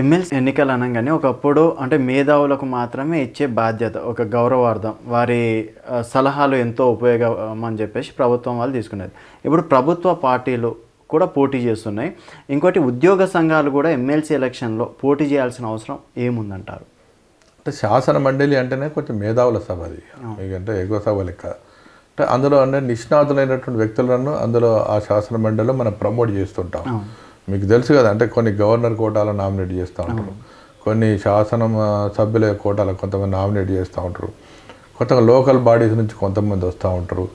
MLC ఎన్నికలు అనగానే ఒకప్పుడు అంటే మేధావులకు మాత్రమే ఇచ్చే బాధ్యత ఒక గౌరవార్థం వారి సలహాలు ఎంతో ఉపయోగం అని చెప్పేసి ప్రభుత్వం వాళ్ళు తీసుకునేది ఇప్పుడు ప్రభుత్వ పార్టీలు కూడా పోటీ చేస్తున్నాయి ఇంకోటి ఉద్యోగ సంఘాలు కూడా ఎమ్మెల్సీ ఎలక్షన్లో పోటీ చేయాల్సిన అవసరం ఏముందంటారు అంటే శాసన మండలి అంటేనే కొంచెం మేధావుల సభ అది ఎందుకంటే ఎగువ సభ లెక్క అంటే అందులో అంటే నిష్ణాతులైనటువంటి వ్యక్తులను అందులో ఆ శాసన మండలిలో మనం ప్రమోట్ చేస్తుంటాం మీకు తెలుసు కదా అంటే కొన్ని గవర్నర్ కోటాలో నామినేట్ చేస్తూ ఉంటారు కొన్ని శాసన సభ్యుల కోటాలో కొంతమంది నామినేట్ చేస్తూ ఉంటారు కొంత లోకల్ బాడీస్ నుంచి కొంతమంది వస్తూ ఉంటారు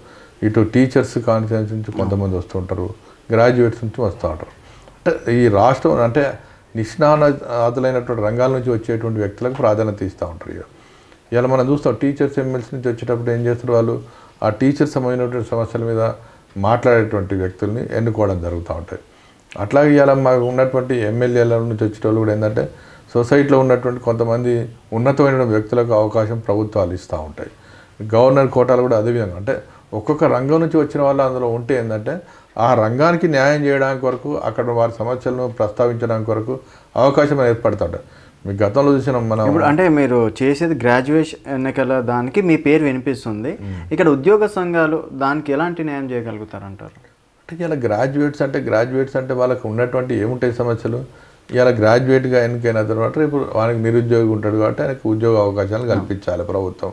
ఇటు టీచర్స్ కాన్ఫరెన్స్ నుంచి కొంతమంది వస్తుంటారు గ్రాడ్యుయేట్స్ నుంచి వస్తూ ఉంటారు అంటే ఈ రాష్ట్రం అంటే నిష్ణానాదులైనటువంటి రంగాల నుంచి వచ్చేటువంటి వ్యక్తులకు ప్రాధాన్యత ఇస్తూ ఉంటారు ఇక ఇలా మనం చూస్తాం టీచర్స్ ఎమ్మెల్సీ నుంచి వచ్చేటప్పుడు ఏం చేస్తారు వాళ్ళు ఆ టీచర్స్ సంబంధించినటువంటి సమస్యల మీద మాట్లాడేటువంటి వ్యక్తుల్ని ఎన్నుకోవడం జరుగుతూ ఉంటాయి అట్లాగే ఇవాళ మాకు ఉన్నటువంటి ఎమ్మెల్యేల నుంచి వచ్చేటోళ్ళు కూడా ఏంటంటే సొసైటీలో ఉన్నటువంటి కొంతమంది ఉన్నతమైన వ్యక్తులకు అవకాశం ప్రభుత్వాలు ఇస్తూ ఉంటాయి గవర్నర్ కోటాలు కూడా అదేవిధంగా అంటే ఒక్కొక్క రంగం నుంచి వచ్చిన వాళ్ళు అందులో ఉంటే ఏంటంటే ఆ రంగానికి న్యాయం చేయడానికి వరకు అక్కడ వారి సమస్యలను ప్రస్తావించడానికి వరకు అవకాశం ఏర్పడతాడు మీ గతంలో చూసిన మనం ఇప్పుడు అంటే మీరు చేసేది గ్రాడ్యుయేషన్ ఎన్నికల దానికి మీ పేరు వినిపిస్తుంది ఇక్కడ ఉద్యోగ సంఘాలు దానికి ఎలాంటి న్యాయం చేయగలుగుతారంటారు అంటే ఇలా గ్రాడ్యుయేట్స్ అంటే గ్రాడ్యుయేట్స్ అంటే వాళ్ళకి ఉన్నటువంటి ఏముంటాయి సమస్యలు ఇలా గ్రాడ్యుయేట్గా ఎన్నికైన తర్వాత రేపు వానికి నిరుద్యోగి ఉంటాడు కాబట్టి ఆయనకు ఉద్యోగ అవకాశాలు కల్పించాలి ప్రభుత్వం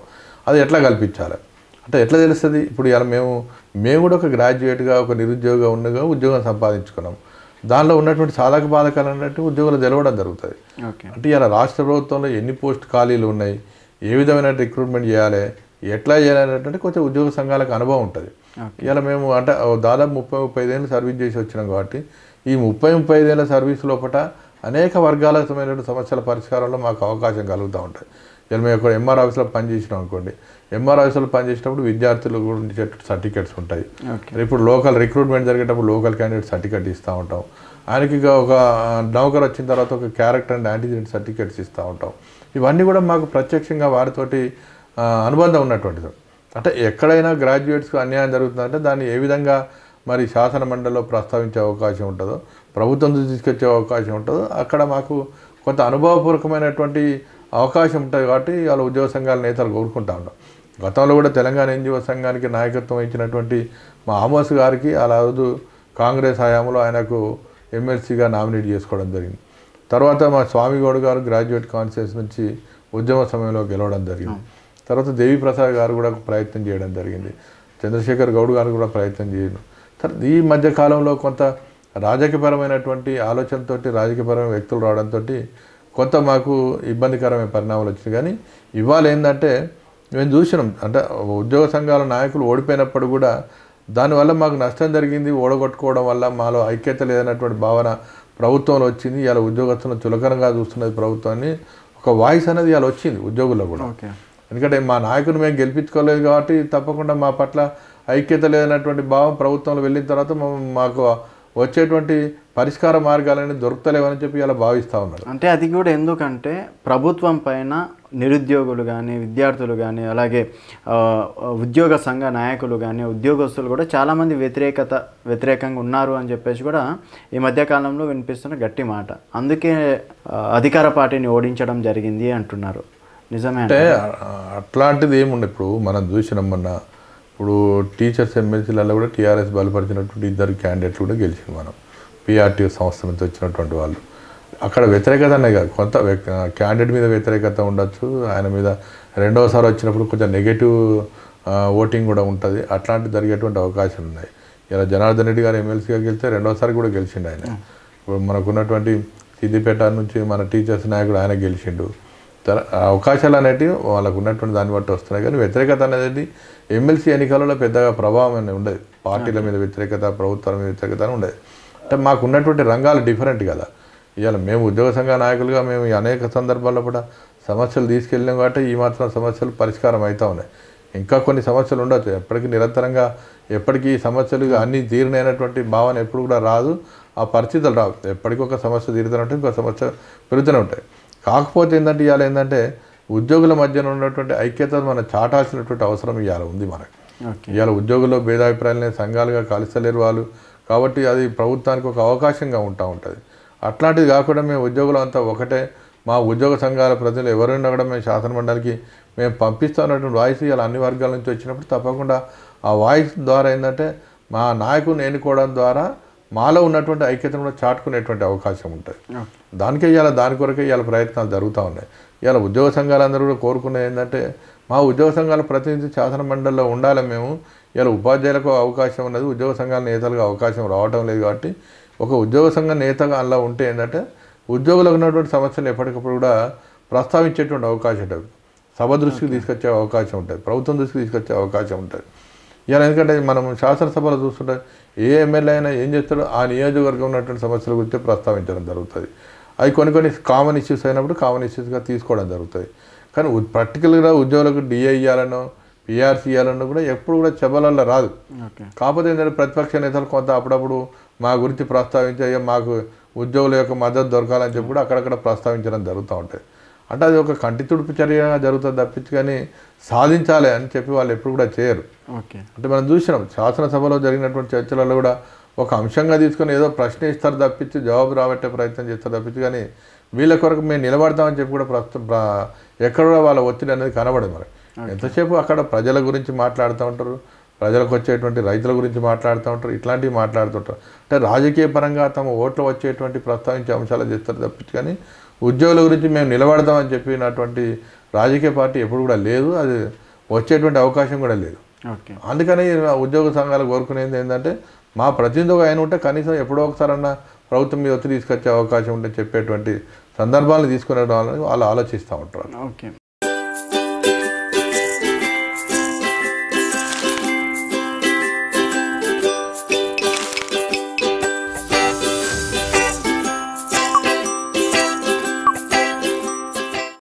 అది ఎట్లా కల్పించాలి అంటే ఎట్లా తెలుస్తుంది ఇప్పుడు ఇలా మేము మేము కూడా ఒక గ్రాడ్యుయేట్గా ఒక నిరుద్యోగిగా ఉండగా ఉద్యోగం సంపాదించుకున్నాం దానిలో ఉన్నటువంటి సాధక బాధకాలు అన్నట్టు ఉద్యోగాలు తెలవడం జరుగుతుంది అంటే ఇలా రాష్ట్ర ప్రభుత్వంలో ఎన్ని పోస్ట్ ఖాళీలు ఉన్నాయి ఏ విధమైన రిక్రూట్మెంట్ చేయాలి ఎట్లా చేయాలి అంటే కొంచెం ఉద్యోగ సంఘాలకు అనుభవం ఉంటుంది ఇలా మేము అంటే దాదాపు ముప్పై ముప్పై ఐదేళ్ళు సర్వీస్ చేసి వచ్చినాం కాబట్టి ఈ ముప్పై ముప్పై ఐదేళ్ళ సర్వీస్ లోపల అనేక వర్గాలమైన సమస్యల పరిష్కారంలో మాకు అవకాశం కలుగుతూ ఉంటుంది ఇలా మేము ఒక ఎంఆర్ ఆఫీస్లో పనిచేసినాం అనుకోండి ఎంఆర్ ఆఫీస్లో పనిచేసినప్పుడు విద్యార్థులు గురించి సర్టిఫికేట్స్ ఉంటాయి ఇప్పుడు లోకల్ రిక్రూట్మెంట్ జరిగేటప్పుడు లోకల్ క్యాండిడేట్ సర్టిఫికేట్ ఇస్తూ ఉంటాం ఆయనకి ఒక నౌకర్ వచ్చిన తర్వాత ఒక క్యారెక్టర్ అండ్ యాంటిజెంట్ సర్టిఫికేట్స్ ఇస్తూ ఉంటాం ఇవన్నీ కూడా మాకు ప్రత్యక్షంగా వారితోటి అనుబంధం ఉన్నటువంటిది అంటే ఎక్కడైనా గ్రాడ్యుయేట్స్కు అన్యాయం జరుగుతుందంటే దాన్ని ఏ విధంగా మరి శాసన మండలిలో ప్రస్తావించే అవకాశం ఉంటుందో ప్రభుత్వం తీసుకొచ్చే అవకాశం ఉంటుందో అక్కడ మాకు కొంత అనుభవపూర్వకమైనటువంటి అవకాశం ఉంటుంది కాబట్టి వాళ్ళ ఉద్యోగ సంఘాల నేతలు కోరుకుంటా ఉన్నాం గతంలో కూడా తెలంగాణ ఎన్జిఓ సంఘానికి నాయకత్వం ఇచ్చినటువంటి మా ఆమోస్ గారికి అలా రోజు కాంగ్రెస్ హయాంలో ఆయనకు ఎమ్మెల్సీగా నామినేట్ చేసుకోవడం జరిగింది తర్వాత మా స్వామిగౌడ్ గారు గ్రాడ్యుయేట్ కాన్ఫరెన్స్ నుంచి ఉద్యమ సమయంలో గెలవడం జరిగింది తర్వాత దేవిప్రసాద్ గారు కూడా ప్రయత్నం చేయడం జరిగింది చంద్రశేఖర్ గౌడ్ గారు కూడా ప్రయత్నం చేయడం తర్వాత ఈ మధ్య కాలంలో కొంత రాజకీయపరమైనటువంటి ఆలోచనతో రాజకీయపరమైన వ్యక్తులు రావడంతో కొంత మాకు ఇబ్బందికరమైన పరిణామాలు వచ్చినాయి కానీ ఇవాళ ఏంటంటే మేము చూసినాం అంటే ఉద్యోగ సంఘాల నాయకులు ఓడిపోయినప్పుడు కూడా దానివల్ల మాకు నష్టం జరిగింది ఓడగొట్టుకోవడం వల్ల మాలో ఐక్యత లేదన్నటువంటి భావన ప్రభుత్వంలో వచ్చింది ఇలా ఉద్యోగస్తులను చులకరంగా చూస్తున్నది ప్రభుత్వాన్ని ఒక వాయిస్ అనేది ఇలా వచ్చింది ఉద్యోగుల్లో కూడా ఎందుకంటే మా నాయకుని మేము గెలిపించుకోలేదు కాబట్టి తప్పకుండా మా పట్ల ఐక్యత లేదన్నటువంటి భావం ప్రభుత్వంలో వెళ్ళిన తర్వాత మాకు వచ్చేటువంటి పరిష్కార మార్గాలని దొరుకుతలేవని చెప్పి ఇలా భావిస్తూ ఉన్నారు అంటే అది కూడా ఎందుకంటే ప్రభుత్వం పైన నిరుద్యోగులు కానీ విద్యార్థులు కానీ అలాగే ఉద్యోగ సంఘ నాయకులు కానీ ఉద్యోగస్తులు కూడా చాలామంది వ్యతిరేకత వ్యతిరేకంగా ఉన్నారు అని చెప్పేసి కూడా ఈ మధ్యకాలంలో వినిపిస్తున్న గట్టి మాట అందుకే అధికార పార్టీని ఓడించడం జరిగింది అంటున్నారు నిజమే అంటే అట్లాంటిది ఏముండే ఇప్పుడు మనం చూసినాం మొన్న ఇప్పుడు టీచర్స్ ఎమ్మెల్సీలలో కూడా టీఆర్ఎస్ బలపరిచినటువంటి ఇద్దరు క్యాండిడేట్లు కూడా గెలిచింది మనం పిఆర్టీ సంస్థ నుంచి వచ్చినటువంటి వాళ్ళు అక్కడ వ్యతిరేకత అనే కాదు కొంత క్యాండిడేట్ మీద వ్యతిరేకత ఉండొచ్చు ఆయన మీద రెండవసారి వచ్చినప్పుడు కొంచెం నెగిటివ్ ఓటింగ్ కూడా ఉంటుంది అట్లాంటి జరిగేటువంటి అవకాశం ఉన్నాయి ఇలా జనార్దన్ రెడ్డి గారు ఎమ్మెల్సీగా గెలిస్తే రెండోసారి కూడా గెలిచిండు ఆయన ఇప్పుడు మనకున్నటువంటి సిద్దిపేట నుంచి మన టీచర్స్ నాయకుడు ఆయన గెలిచిండు అవకాశాలు అనేటివి వాళ్ళకు ఉన్నటువంటి దాన్ని బట్టి వస్తున్నాయి కానీ వ్యతిరేకత అనేది ఎమ్మెల్సీ ఎన్నికలలో పెద్దగా ప్రభావం అనేది ఉండదు పార్టీల మీద వ్యతిరేకత ప్రభుత్వాల మీద వ్యతిరేకత అని ఉండదు అంటే మాకు ఉన్నటువంటి రంగాలు డిఫరెంట్ కదా ఇవాళ మేము ఉద్యోగ సంఘ నాయకులుగా మేము అనేక సందర్భాల్లో కూడా సమస్యలు తీసుకెళ్ళినాం కాబట్టి ఈ మాత్రం సమస్యలు పరిష్కారం అవుతూ ఉన్నాయి ఇంకా కొన్ని సమస్యలు ఉండొచ్చు ఎప్పటికీ నిరంతరంగా ఎప్పటికీ సమస్యలు అన్నీ తీరినైనటువంటి భావన ఎప్పుడు కూడా రాదు ఆ పరిస్థితులు రావు ఎప్పటికొక సమస్య తీరుతూనే ఉంటాయి ఇంకొక సమస్య పెరుగుతూనే ఉంటాయి కాకపోతే ఏంటంటే ఇవాళ ఏంటంటే ఉద్యోగుల మధ్యన ఉన్నటువంటి ఐక్యత మనం చాటాల్సినటువంటి అవసరం ఇవాళ ఉంది మనకి ఇవాళ ఉద్యోగుల్లో భేదాభిప్రాయాలనే సంఘాలుగా కలిసలేరు వాళ్ళు కాబట్టి అది ప్రభుత్వానికి ఒక అవకాశంగా ఉంటా ఉంటుంది అట్లాంటిది కాకుండా మేము ఉద్యోగులు అంతా ఒకటే మా ఉద్యోగ సంఘాల ప్రజలు ఎవరైనా కూడా మేము శాసనమండలికి మేము పంపిస్తున్నటువంటి వాయిస్ ఇవాళ అన్ని వర్గాల నుంచి వచ్చినప్పుడు తప్పకుండా ఆ వాయిస్ ద్వారా ఏంటంటే మా నాయకుని ఎన్నుకోవడం ద్వారా మాలో ఉన్నటువంటి ఐక్యతను కూడా చాటుకునేటువంటి అవకాశం ఉంటుంది దానికే ఇవాళ దాని కొరకే ఇవాళ ప్రయత్నాలు జరుగుతూ ఉన్నాయి ఇవాళ ఉద్యోగ సంఘాలందరూ కూడా కోరుకునేది ఏంటంటే మా ఉద్యోగ సంఘాల ప్రతినిధి శాసన మండలిలో ఉండాలి మేము ఇలా ఉపాధ్యాయులకు అవకాశం ఉన్నది ఉద్యోగ సంఘాల నేతలకు అవకాశం రావటం లేదు కాబట్టి ఒక ఉద్యోగ సంఘ నేతగా అలా ఉంటే ఏంటంటే ఉద్యోగులకు ఉన్నటువంటి సమస్యలు ఎప్పటికప్పుడు కూడా ప్రస్తావించేటువంటి అవకాశం ఉంటుంది సభ దృష్టికి తీసుకొచ్చే అవకాశం ఉంటుంది ప్రభుత్వం దృష్టికి తీసుకొచ్చే అవకాశం ఉంటుంది ఇలా ఎందుకంటే మనం శాసనసభలో చూస్తుంటే ఏ ఎమ్మెల్యే అయినా ఏం చేస్తాడో ఆ నియోజకవర్గం ఉన్నటువంటి సమస్యల గురించి ప్రస్తావించడం జరుగుతుంది అవి కొన్ని కొన్ని కామన్ ఇష్యూస్ అయినప్పుడు కామన్ ఇష్యూస్గా తీసుకోవడం జరుగుతుంది కానీ పర్టికులర్గా ఉద్యోగులకు డిఏ ఇవ్వాలను పిఆర్సీ ఇవ్వాలన్నా కూడా ఎప్పుడు కూడా చెబలల్లో రాదు కాకపోతే ఏంటంటే ప్రతిపక్ష నేతలు కొంత అప్పుడప్పుడు మా గురించి ప్రస్తావించే మాకు ఉద్యోగుల యొక్క మద్దతు దొరకాలని చెప్పి కూడా అక్కడక్కడ ప్రస్తావించడం జరుగుతూ ఉంటుంది అంటే అది ఒక కంటి తుడుపు చర్యగా జరుగుతుంది తప్పించి కానీ సాధించాలి అని చెప్పి వాళ్ళు ఎప్పుడు కూడా చేయరు అంటే మనం చూసినాం శాసనసభలో జరిగినటువంటి చర్చలలో కూడా ఒక అంశంగా తీసుకొని ఏదో ప్రశ్న ఇస్తారు తప్పించి జవాబు రాబట్టే ప్రయత్నం చేస్తారు తప్పించు కానీ వీళ్ళ కొరకు మేము నిలబడతామని చెప్పి కూడా ప్రస్తుతం ఎక్కడ వాళ్ళ ఒత్తిడి అనేది కనబడదు మరి ఎంతసేపు అక్కడ ప్రజల గురించి మాట్లాడుతూ ఉంటారు ప్రజలకు వచ్చేటువంటి రైతుల గురించి మాట్లాడుతూ ఉంటారు ఇట్లాంటివి మాట్లాడుతుంటారు అంటే రాజకీయ పరంగా తమ ఓట్లు వచ్చేటువంటి ప్రస్తావించే అంశాలు చేస్తారు తప్పించు కానీ ఉద్యోగుల గురించి మేము నిలబడతామని చెప్పినటువంటి రాజకీయ పార్టీ ఎప్పుడు కూడా లేదు అది వచ్చేటువంటి అవకాశం కూడా లేదు అందుకని ఉద్యోగ సంఘాలు కోరుకునేది ఏంటంటే మా ఒక ఆయన ఉంటే కనీసం ఎప్పుడో ఒకసారన్నా ప్రభుత్వం మీద ఒత్తిడి తీసుకొచ్చే అవకాశం ఉంటే చెప్పేటువంటి సందర్భాలను తీసుకునే వాళ్ళని వాళ్ళు ఆలోచిస్తూ ఉంటారు ఓకే